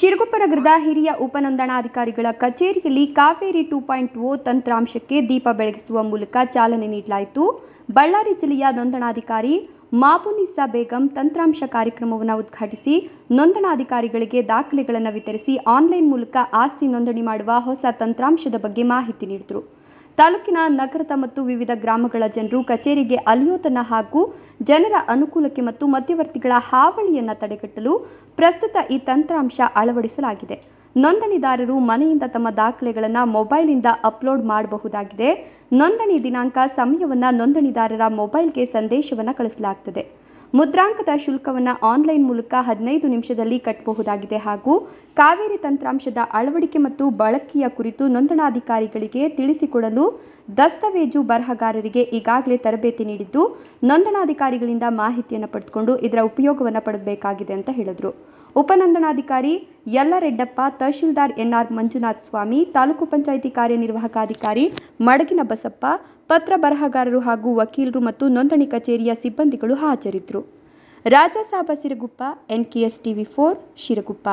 ಶಿರಗುಪ್ಪರ ನಗರದ ಹಿರಿಯ ಉಪನೋಂದಣಾಧಿಕಾರಿಗಳ ಕಚೇರಿಯಲ್ಲಿ ಕಾವೇರಿ ಟೂ ಪಾಯಿಂಟ್ ಓ ತಂತ್ರಾಂಶಕ್ಕೆ ದೀಪ ಬೆಳಗಿಸುವ ಮೂಲಕ ಚಾಲನೆ ನೀಡಲಾಯಿತು ಬಳ್ಳಾರಿ ಜಿಲ್ಲೆಯ ನೋಂದಣಾಧಿಕಾರಿ ಮಾಬುನಿಸಾ ಬೇಗಂ ತಂತ್ರಾಂಶ ಕಾರ್ಯಕ್ರಮವನ್ನು ಉದ್ಘಾಟಿಸಿ ನೋಂದಣಾಧಿಕಾರಿಗಳಿಗೆ ದಾಖಲೆಗಳನ್ನು ವಿತರಿಸಿ ಆನ್ಲೈನ್ ಮೂಲಕ ಆಸ್ತಿ ನೋಂದಣಿ ಮಾಡುವ ಹೊಸ ತಂತ್ರಾಂಶದ ಬಗ್ಗೆ ಮಾಹಿತಿ ನೀಡಿದರು ತಾಲೂಕಿನ ನಗರದ ಮತ್ತು ವಿವಿಧ ಗ್ರಾಮಗಳ ಜನರು ಕಚೇರಿಗೆ ಅಲಿಯೋತನ ಹಾಗೂ ಜನರ ಅನುಕೂಲಕ್ಕೆ ಮತ್ತು ಮಧ್ಯವರ್ತಿಗಳ ಹಾವಳಿಯನ್ನು ತಡೆಗಟ್ಟಲು ಪ್ರಸ್ತುತ ಈ ತಂತ್ರಾಂಶ ಅಳವಡಿಸಲಾಗಿದೆ ನೋಂದಣಿದಾರರು ಮನೆಯಿಂದ ತಮ್ಮ ದಾಖಲೆಗಳನ್ನು ಮೊಬೈಲ್ನಿಂದ ಅಪ್ಲೋಡ್ ಮಾಡಬಹುದಾಗಿದೆ ನೋಂದಣಿ ದಿನಾಂಕ ಸಮಯವನ್ನು ನೋಂದಣಿದಾರರ ಮೊಬೈಲ್ಗೆ ಸಂದೇಶವನ್ನು ಕಳಿಸಲಾಗುತ್ತದೆ ಮುದ್ರಾಂಕದ ಶುಲ್ಕವನ್ನು ಆನ್ಲೈನ್ ಮೂಲಕ ಹದಿನೈದು ನಿಮಿಷದಲ್ಲಿ ಕಟ್ಟಬಹುದಾಗಿದೆ ಹಾಗೂ ಕಾವೇರಿ ತಂತ್ರಾಂಶದ ಅಳವಡಿಕೆ ಮತ್ತು ಬಳಕೆಯ ಕುರಿತು ನೋಂದಣಾಧಿಕಾರಿಗಳಿಗೆ ತಿಳಿಸಿಕೊಡಲು ದಸ್ತಾವೇಜು ಬರಹಗಾರರಿಗೆ ಈಗಾಗಲೇ ತರಬೇತಿ ನೀಡಿದ್ದು ನೋಂದಣಾಧಿಕಾರಿಗಳಿಂದ ಮಾಹಿತಿಯನ್ನು ಪಡೆದುಕೊಂಡು ಇದರ ಉಪಯೋಗವನ್ನು ಪಡೆದಬೇಕಾಗಿದೆ ಅಂತ ಹೇಳಿದರು ಉಪನೋಂದಣಾಧಿಕಾರಿ ಯಲ್ಲ ರೆಡ್ಡಪ್ಪ ತಹಶೀಲ್ದಾರ್ ಎನ್ಆರ್ ಮಂಜುನಾಥ್ ಸ್ವಾಮಿ ತಾಲೂಕು ಪಂಚಾಯಿತಿ ಕಾರ್ಯನಿರ್ವಾಹಕಾಧಿಕಾರಿ ಮಡಗಿನ ಬಸಪ್ಪ ಪತ್ರ ಬರಹಗಾರರು ಹಾಗೂ ವಕೀಲರು ಮತ್ತು ನೋಂದಣಿ ಕಚೇರಿಯ ಸಿಬ್ಬಂದಿಗಳು ಹಾಜರಿದ್ದರು Rajasab Siruguppa NKS TV four Siruguppa